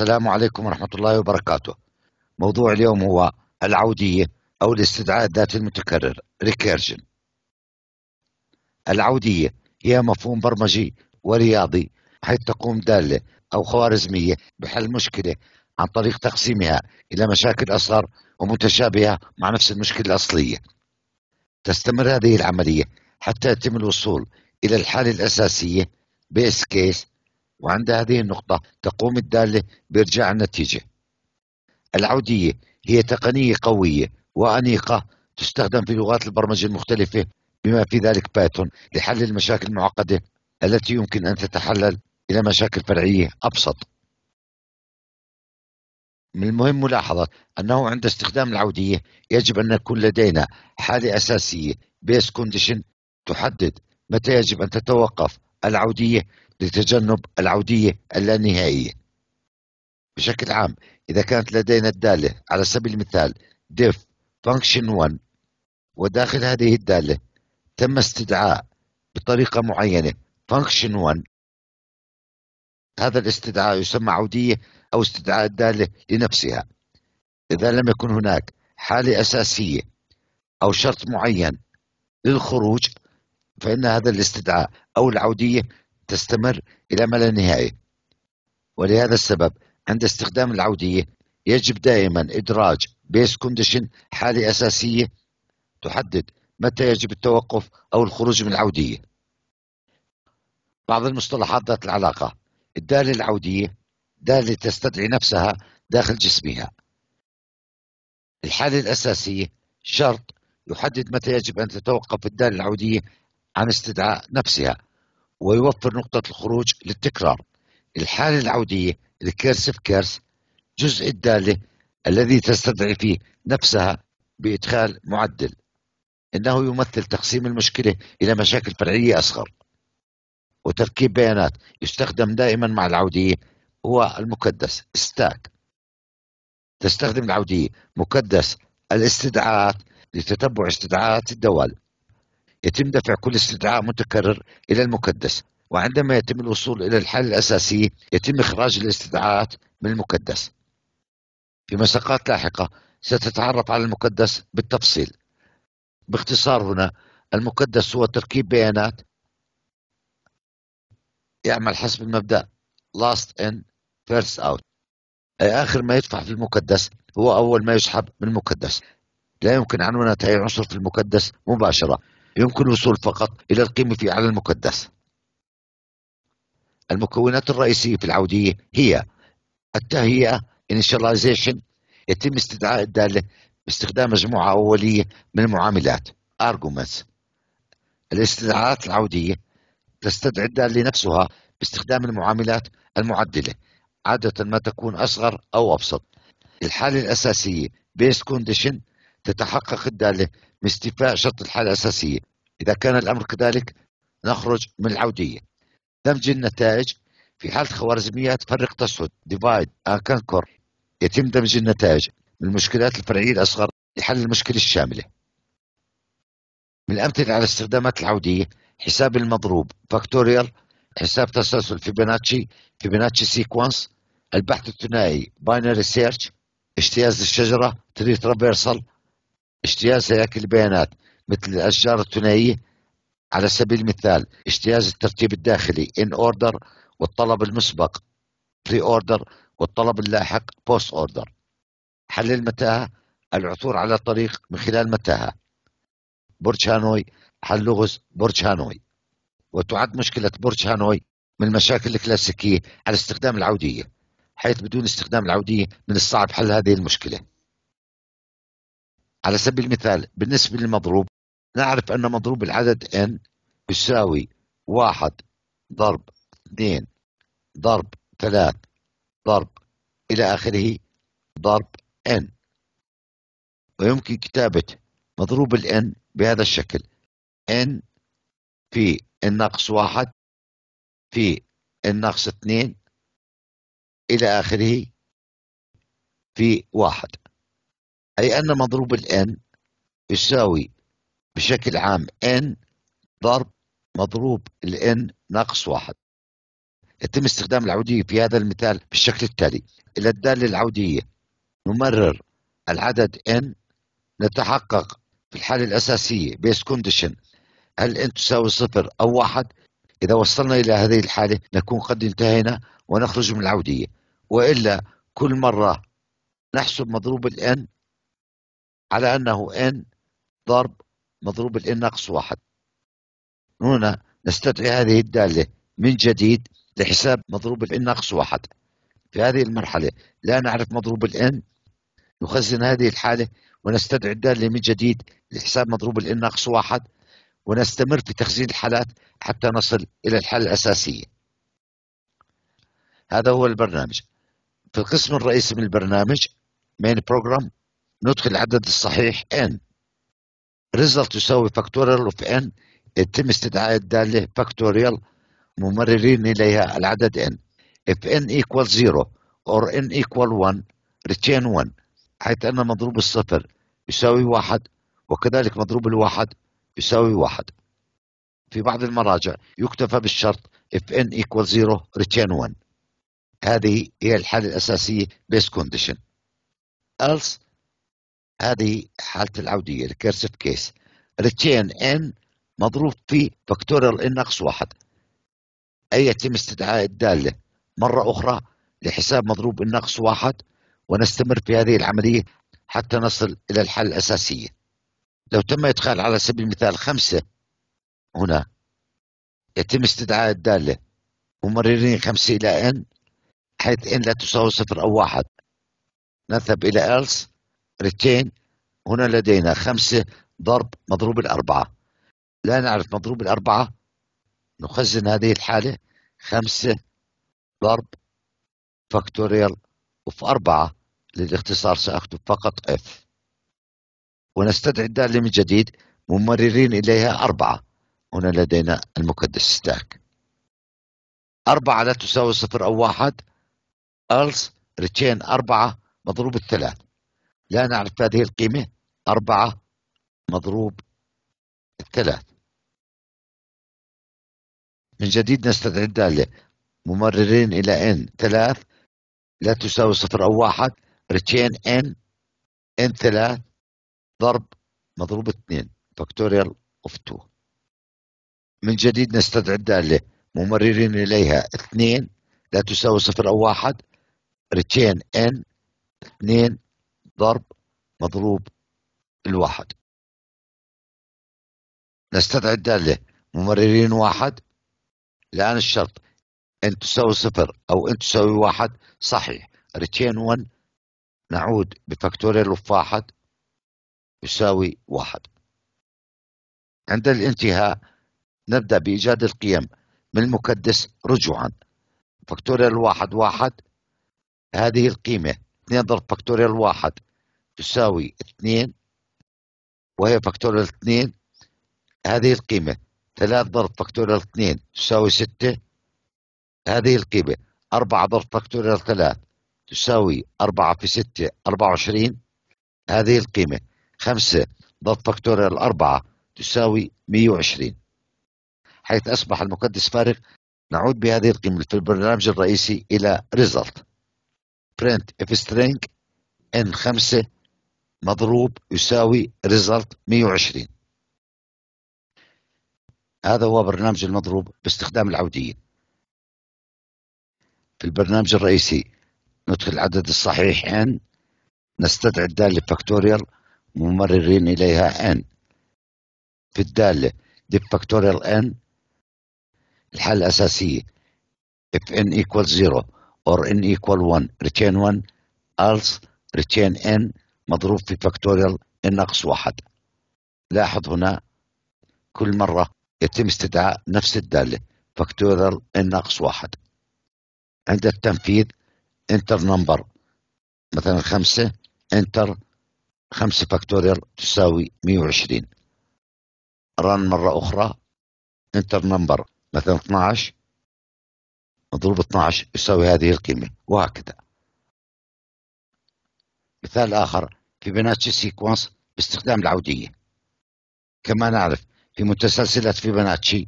السلام عليكم ورحمة الله وبركاته موضوع اليوم هو العودية أو الاستدعاء الذاتي المتكرر ريكيرجن العودية هي مفهوم برمجي ورياضي حيث تقوم دالة أو خوارزمية بحل مشكلة عن طريق تقسيمها إلى مشاكل أصغر ومتشابهة مع نفس المشكلة الأصلية تستمر هذه العملية حتى يتم الوصول إلى الحالة الأساسية بيس كيس وعند هذه النقطة تقوم الدالة بإرجاع النتيجة العودية هي تقنية قوية وأنيقة تستخدم في لغات البرمجة المختلفة بما في ذلك بايثون لحل المشاكل المعقدة التي يمكن أن تتحلل إلى مشاكل فرعية أبسط من المهم ملاحظة أنه عند استخدام العودية يجب أن يكون لدينا حالة أساسية بيس كونديشن تحدد متى يجب أن تتوقف العودية لتجنب العودية اللانهائية بشكل عام إذا كانت لدينا الدالة على سبيل المثال diff function 1 وداخل هذه الدالة تم استدعاء بطريقة معينة function 1 هذا الاستدعاء يسمى عودية أو استدعاء الدالة لنفسها إذا لم يكن هناك حالة أساسية أو شرط معين للخروج فإن هذا الاستدعاء أو العودية تستمر إلى ما لا نهاية ولهذا السبب عند استخدام العودية يجب دائما إدراج بيس كونديشن حالة أساسية تحدد متى يجب التوقف أو الخروج من العودية بعض المصطلحات ذات العلاقة الدالة العودية دالة تستدعي نفسها داخل جسمها الحالة الأساسية شرط يحدد متى يجب أن تتوقف الدالة العودية عن استدعاء نفسها ويوفر نقطة الخروج للتكرار الحالة العودية الكيرس في كيرس جزء الدالة الذي تستدعي فيه نفسها بإدخال معدل إنه يمثل تقسيم المشكلة إلى مشاكل فرعية أصغر وتركيب بيانات يستخدم دائما مع العودية هو المكدس ستاك تستخدم العودية مكدس الاستدعاءات لتتبع استدعاءات الدوال يتم دفع كل استدعاء متكرر إلى المكدس وعندما يتم الوصول إلى الحل الأساسي يتم إخراج الاستدعاءات من المكدس في مساقات لاحقة ستتعرف على المكدس بالتفصيل باختصار هنا المكدس هو تركيب بيانات يعمل حسب المبدأ last in first out أي آخر ما يدفع في المكدس هو أول ما يسحب من المكدس لا يمكن عنونة أي عنصر في المكدس مباشرة يمكن الوصول فقط إلى القيمة في على المكدس المكونات الرئيسية في العودية هي التهيئة initialization يتم استدعاء الدالة باستخدام مجموعة أولية من المعاملات arguments الاستدعاءات العودية تستدعي الدالة نفسها باستخدام المعاملات المعدلة عادة ما تكون أصغر أو أبسط الحالة الأساسية based condition تتحقق الدالة من استيفاء شرط الحالة الأساسية إذا كان الأمر كذلك نخرج من العودية دمج النتائج في حالة خوارزميات فرق تسود ديفايد أكنكور يتم دمج النتائج من المشكلات الفرعية الأصغر لحل المشكلة الشاملة من الأمثلة على استخدامات العودية حساب المضروب فاكتوريال حساب تسلسل فيبوناتشي فيبوناتشي سيكونس البحث الثنائي باينري سيرش اجتياز الشجرة تري ترافيرسال اجتياز هياكل البيانات مثل الأشجار الثنائية على سبيل المثال اجتياز الترتيب الداخلي ان اوردر والطلب المسبق بري اوردر والطلب اللاحق بوست اوردر حل المتاهة العثور على طريق من خلال متاهة برج هانوي حل لغز برج هانوي وتعد مشكلة برج هانوي من المشاكل الكلاسيكية على استخدام العودية حيث بدون استخدام العودية من الصعب حل هذه المشكلة على سبيل المثال بالنسبة للمضروب نعرف أن مضروب العدد n يساوي واحد ضرب اثنين ضرب ثلاث ضرب إلى آخره ضرب n ويمكن كتابة مضروب ال n بهذا الشكل n في الناقص واحد في الناقص اثنين إلى آخره في واحد أي أن مضروب الـ n يساوي بشكل عام n ضرب مضروب الـ n ناقص واحد يتم استخدام العودية في هذا المثال بالشكل التالي إلى الدالة العودية نمرر العدد n نتحقق في الحالة الأساسية بيس كونديشن هل n تساوي صفر أو واحد إذا وصلنا إلى هذه الحالة نكون قد انتهينا ونخرج من العودية وإلا كل مرة نحسب مضروب الـ n على أنه n ضرب مضروب ال ناقص واحد هنا نستدعي هذه الدالة من جديد لحساب مضروب ال ناقص واحد في هذه المرحلة لا نعرف مضروب ال n نخزن هذه الحالة ونستدعي الدالة من جديد لحساب مضروب ال ناقص واحد ونستمر في تخزين الحالات حتى نصل إلى الحالة الأساسية هذا هو البرنامج في القسم الرئيسي من البرنامج main program ندخل العدد الصحيح n result يساوي factorial of n يتم استدعاء الدالة factorial ممررين إليها العدد n if n equals 0 or n equal 1 retain 1 حيث أن مضروب الصفر يساوي واحد وكذلك مضروب الواحد يساوي واحد في بعض المراجع يكتفى بالشرط if n equals 0 return 1 هذه هي الحالة الأساسية base condition else هذه حالة العودية الكيرسف كيس ريتشين ان مضروب في فاكتوريال ان ناقص واحد أي يتم استدعاء الدالة مرة أخرى لحساب مضروب ان ناقص واحد ونستمر في هذه العملية حتى نصل إلى الحل الأساسية لو تم إدخال على سبيل المثال خمسة هنا يتم استدعاء الدالة ممررين خمسة إلى n حيث n لا تساوي صفر أو واحد نذهب إلى else رتين هنا لدينا خمسة ضرب مضروب الأربعة لا نعرف مضروب الأربعة نخزن هذه الحالة خمسة ضرب فاكتوريال اوف أربعة للاختصار سأكتب فقط اف ونستدعي الدالة من جديد ممررين إليها أربعة هنا لدينا المكدس ستاك أربعة لا تساوي صفر أو واحد ألس ريتشين أربعة مضروب الثلاث لا نعرف هذه القيمة أربعة مضروب الثلاث من جديد نستدعي الدالة ممررين إلى n ثلاث لا تساوي صفر أو واحد ريتشين n n ثلاث ضرب مضروب اثنين فاكتوريال اوف تو من جديد نستدعي الدالة ممررين إليها اثنين لا تساوي صفر أو واحد ريتشين n اثنين ضرب مضروب الواحد نستدعي الدالة ممررين واحد لأن الشرط أن تساوي صفر أو أن تساوي واحد صحيح ريتين 1 نعود بفاكتوريال اوف واحد يساوي واحد عند الانتهاء نبدأ بإيجاد القيم من المكدس رجوعا فاكتوريال واحد واحد هذه القيمة 2 ضرب فاكتوريال 1 تساوي 2 وهي فاكتوريال 2 هذه القيمة 3 ضرب فاكتوريال 2 تساوي 6 هذه القيمة 4 ضرب فاكتوريال 3 تساوي 4 في 6 24 هذه القيمة 5 ضرب فاكتوريال 4 تساوي 120 حيث أصبح المكدس فارغ نعود بهذه القيمة في البرنامج الرئيسي إلى result print if string n 5 مضروب يساوي result 120 هذا هو برنامج المضروب باستخدام العوديين في البرنامج الرئيسي ندخل العدد الصحيح n نستدعي الدالة فاكتوريال ممررين إليها n في الدالة دي فاكتوريال n الحالة الأساسية if n equals 0 or n equal 1 return 1 else return n مضروب في فاكتوريال n ناقص 1 لاحظ هنا كل مرة يتم استدعاء نفس الدالة فاكتوريال n ناقص 1 عند التنفيذ انتر نمبر مثلا 5 انتر 5 فاكتوريال تساوي 120 ران مرة أخرى انتر نمبر مثلا 12 مضروب 12 يساوي هذه القيمة وهكذا مثال آخر في بناتشي سيكونس باستخدام العودية كما نعرف في متسلسلة في بناتشي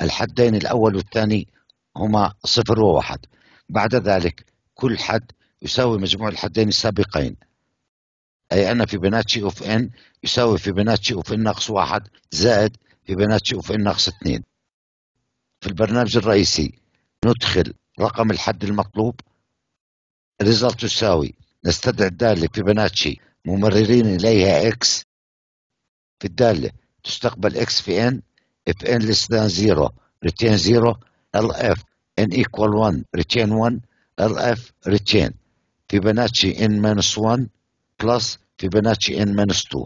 الحدين الأول والثاني هما صفر وواحد بعد ذلك كل حد يساوي مجموع الحدين السابقين أي أن في بناتشي أوف إن يساوي في بناتشي أوف إن ناقص واحد زائد في بناتشي أوف إن ناقص اثنين في البرنامج الرئيسي ندخل رقم الحد المطلوب ريزلت تساوي نستدعي الدالة في بناتشي ممررين إليها إكس في الدالة تستقبل إكس في إن if n less than 0 retain 0 LF n equal 1 retain 1 LF retain بناتشي n minus 1 plus بناتشي n minus 2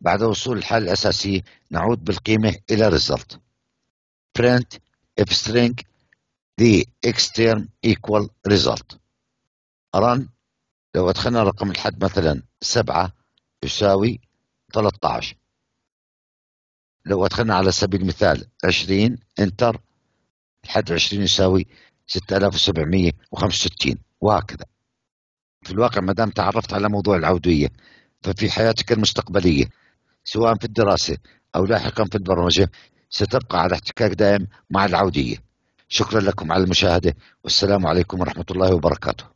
بعد وصول الحل الأساسي نعود بالقيمة إلى ريزلت print if string the extern equal result run لو ادخلنا رقم الحد مثلا 7 يساوي 13 لو ادخلنا على سبيل المثال 20 انتر الحد 20 يساوي 6765 وهكذا في الواقع ما دام تعرفت على موضوع العوديه ففي حياتك المستقبليه سواء في الدراسه او لاحقا في البرمجه ستبقى على احتكاك دائم مع العوديه شكرا لكم على المشاهدة والسلام عليكم ورحمة الله وبركاته